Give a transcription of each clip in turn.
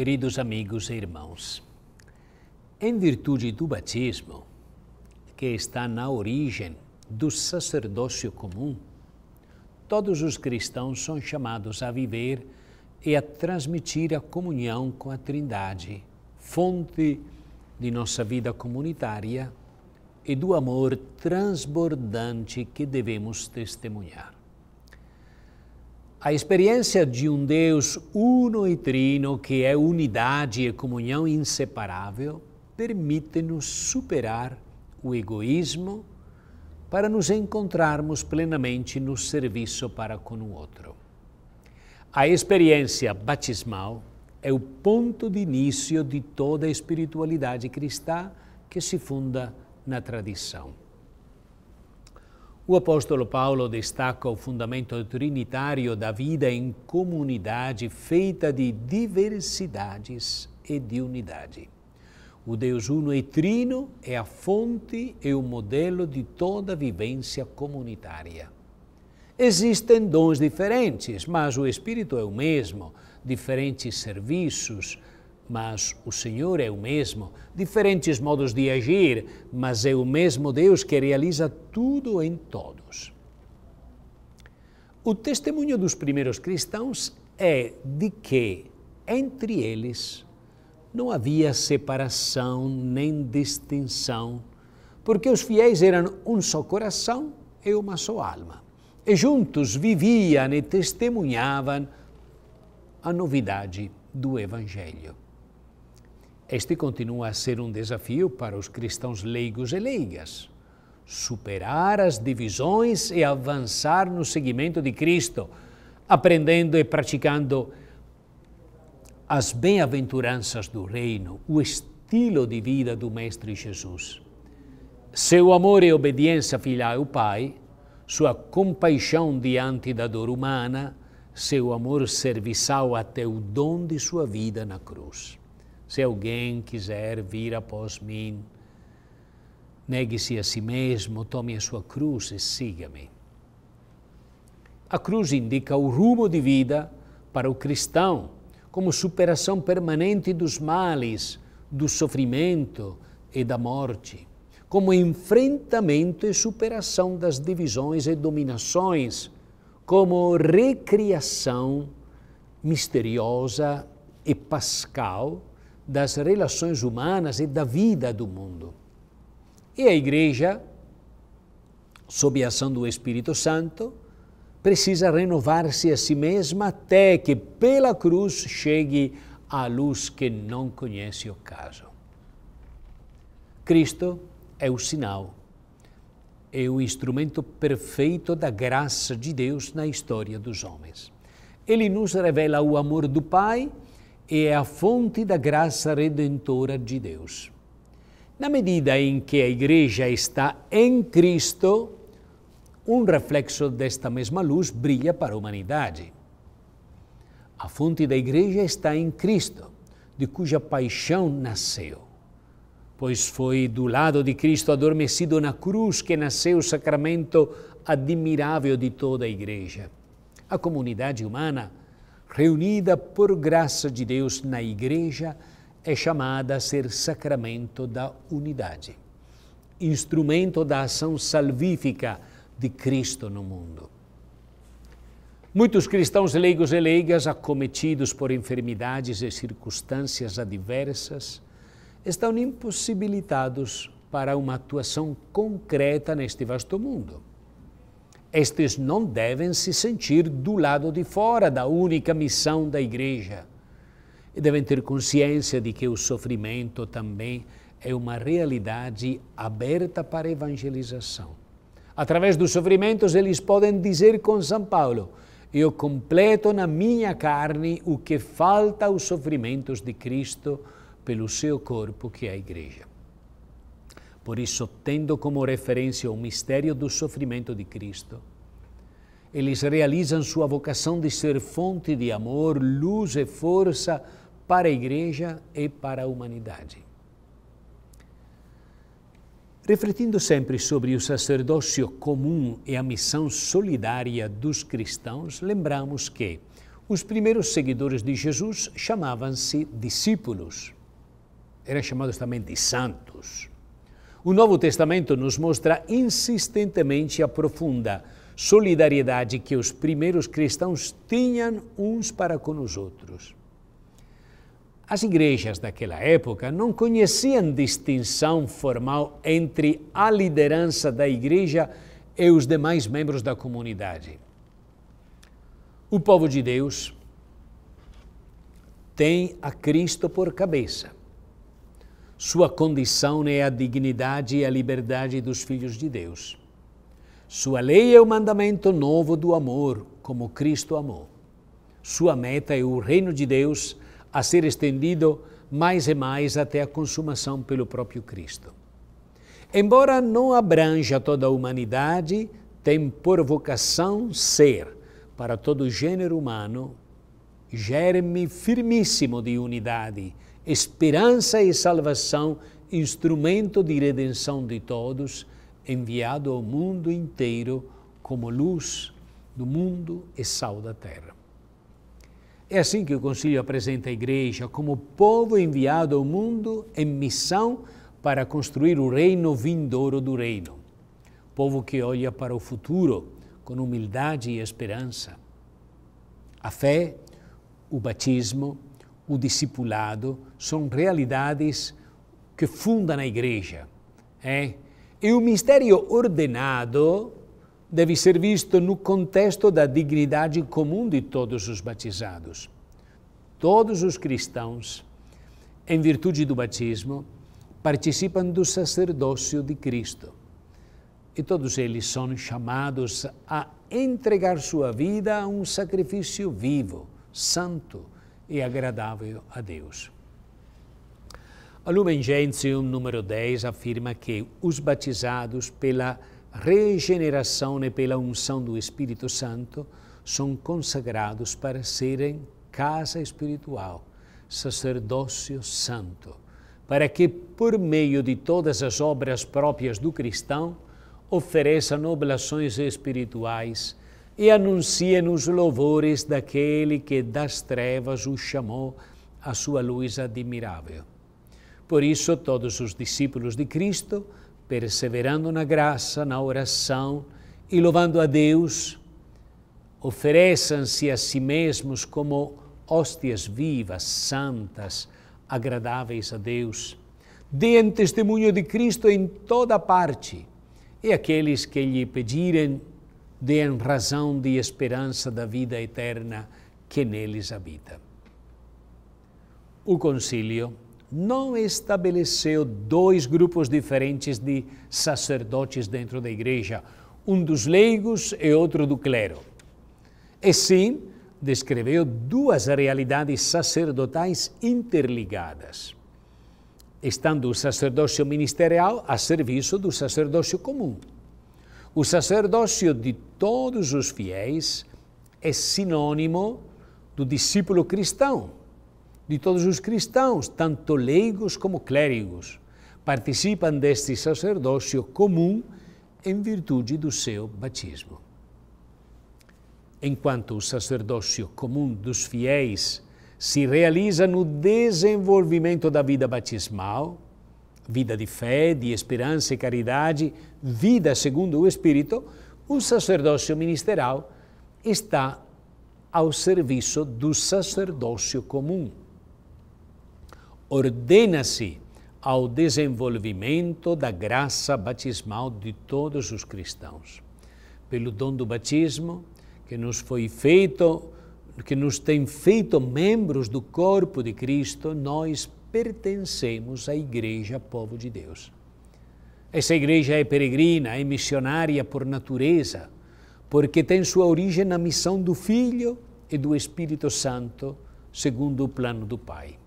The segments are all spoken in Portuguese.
Queridos amigos e irmãos, em virtude do batismo, que está na origem do sacerdócio comum, todos os cristãos são chamados a viver e a transmitir a comunhão com a Trindade, fonte de nossa vida comunitária e do amor transbordante que devemos testemunhar. A experiência de um Deus uno e trino, que é unidade e comunhão inseparável, permite-nos superar o egoísmo para nos encontrarmos plenamente no serviço para com o outro. A experiência batismal é o ponto de início de toda a espiritualidade cristã que se funda na tradição. O apóstolo Paulo destaca o fundamento trinitário da vida em comunidade feita de diversidades e de unidade. O Deus Uno e Trino é a fonte e o modelo de toda vivência comunitária. Existem dons diferentes, mas o Espírito é o mesmo, diferentes serviços, mas o Senhor é o mesmo. Diferentes modos de agir, mas é o mesmo Deus que realiza tudo em todos. O testemunho dos primeiros cristãos é de que entre eles não havia separação nem distinção, porque os fiéis eram um só coração e uma só alma. E juntos viviam e testemunhavam a novidade do Evangelho. Este continua a ser um desafio para os cristãos leigos e leigas. Superar as divisões e avançar no seguimento de Cristo, aprendendo e praticando as bem-aventuranças do reino, o estilo de vida do Mestre Jesus. Seu amor e obediência filial ao Pai, sua compaixão diante da dor humana, seu amor serviçal até o dom de sua vida na cruz. Se alguém quiser vir após mim, negue-se a si mesmo, tome a sua cruz e siga-me. A cruz indica o rumo de vida para o cristão, como superação permanente dos males, do sofrimento e da morte, como enfrentamento e superação das divisões e dominações, como recriação misteriosa e pascal das relações humanas e da vida do mundo. E a Igreja, sob a ação do Espírito Santo, precisa renovar-se a si mesma até que pela cruz chegue à luz que não conhece o caso. Cristo é o sinal, é o instrumento perfeito da graça de Deus na história dos homens. Ele nos revela o amor do Pai e é a fonte da graça redentora de Deus. Na medida em que a Igreja está em Cristo, um reflexo desta mesma luz brilha para a humanidade. A fonte da Igreja está em Cristo, de cuja paixão nasceu. Pois foi do lado de Cristo adormecido na cruz que nasceu o sacramento admirável de toda a Igreja. A comunidade humana reunida por graça de Deus na Igreja, é chamada a ser sacramento da unidade, instrumento da ação salvífica de Cristo no mundo. Muitos cristãos leigos e leigas, acometidos por enfermidades e circunstâncias adversas, estão impossibilitados para uma atuação concreta neste vasto mundo. Estes não devem se sentir do lado de fora da única missão da Igreja. E devem ter consciência de que o sofrimento também é uma realidade aberta para a evangelização. Através dos sofrimentos, eles podem dizer com São Paulo: Eu completo na minha carne o que falta aos sofrimentos de Cristo pelo seu corpo, que é a Igreja. Por isso, tendo como referência o mistério do sofrimento de Cristo, eles realizam sua vocação de ser fonte de amor, luz e força para a Igreja e para a humanidade. Refletindo sempre sobre o sacerdócio comum e a missão solidária dos cristãos, lembramos que os primeiros seguidores de Jesus chamavam-se discípulos. Eram chamados também de santos. O Novo Testamento nos mostra insistentemente a profunda solidariedade que os primeiros cristãos tinham uns para com os outros. As igrejas daquela época não conheciam distinção formal entre a liderança da igreja e os demais membros da comunidade. O povo de Deus tem a Cristo por cabeça sua condição é a dignidade e a liberdade dos filhos de Deus. Sua lei é o mandamento novo do amor, como Cristo amou. Sua meta é o reino de Deus a ser estendido mais e mais até a consumação pelo próprio Cristo. Embora não abranja toda a humanidade, tem por vocação ser, para todo o gênero humano, germe firmíssimo de unidade esperança e salvação, instrumento de redenção de todos, enviado ao mundo inteiro como luz do mundo e sal da terra. É assim que o Concílio apresenta a Igreja como povo enviado ao mundo em missão para construir o reino vindouro do reino. Povo que olha para o futuro com humildade e esperança. A fé, o batismo, o discipulado são realidades que fundam a igreja. É? E o mistério ordenado deve ser visto no contexto da dignidade comum de todos os batizados. Todos os cristãos, em virtude do batismo, participam do sacerdócio de Cristo. E todos eles são chamados a entregar sua vida a um sacrifício vivo, santo, e agradável a Deus. A Lumen Gentium número 10 afirma que os batizados pela regeneração e pela unção do Espírito Santo são consagrados para serem casa espiritual, sacerdócio santo, para que, por meio de todas as obras próprias do cristão, ofereçam oblações espirituais e anuncia-nos louvores daquele que das trevas o chamou à sua luz admirável. Por isso, todos os discípulos de Cristo, perseverando na graça, na oração e louvando a Deus, ofereçam-se a si mesmos como hóstias vivas, santas, agradáveis a Deus. Deem testemunho de Cristo em toda parte, e aqueles que lhe pedirem de em razão de esperança da vida eterna que neles habita. O concílio não estabeleceu dois grupos diferentes de sacerdotes dentro da igreja, um dos leigos e outro do clero. E sim, descreveu duas realidades sacerdotais interligadas, estando o sacerdócio ministerial a serviço do sacerdócio comum. O sacerdócio de todos os fiéis é sinônimo do discípulo cristão, de todos os cristãos, tanto leigos como clérigos. Participam deste sacerdócio comum em virtude do seu batismo. Enquanto o sacerdócio comum dos fiéis se realiza no desenvolvimento da vida batismal, vida de fé, de esperança e caridade, vida segundo o Espírito, o sacerdócio ministerial está ao serviço do sacerdócio comum. Ordena-se ao desenvolvimento da graça batismal de todos os cristãos. Pelo dom do batismo, que nos foi feito, que nos tem feito membros do corpo de Cristo, nós pertencemos à Igreja Povo de Deus. Essa igreja é peregrina, é missionária por natureza, porque tem sua origem na missão do Filho e do Espírito Santo, segundo o plano do Pai.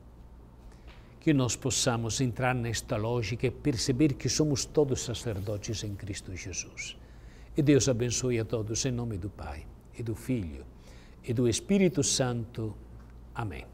Que nós possamos entrar nesta lógica e perceber que somos todos sacerdotes em Cristo Jesus. E Deus abençoe a todos em nome do Pai, e do Filho, e do Espírito Santo. Amém.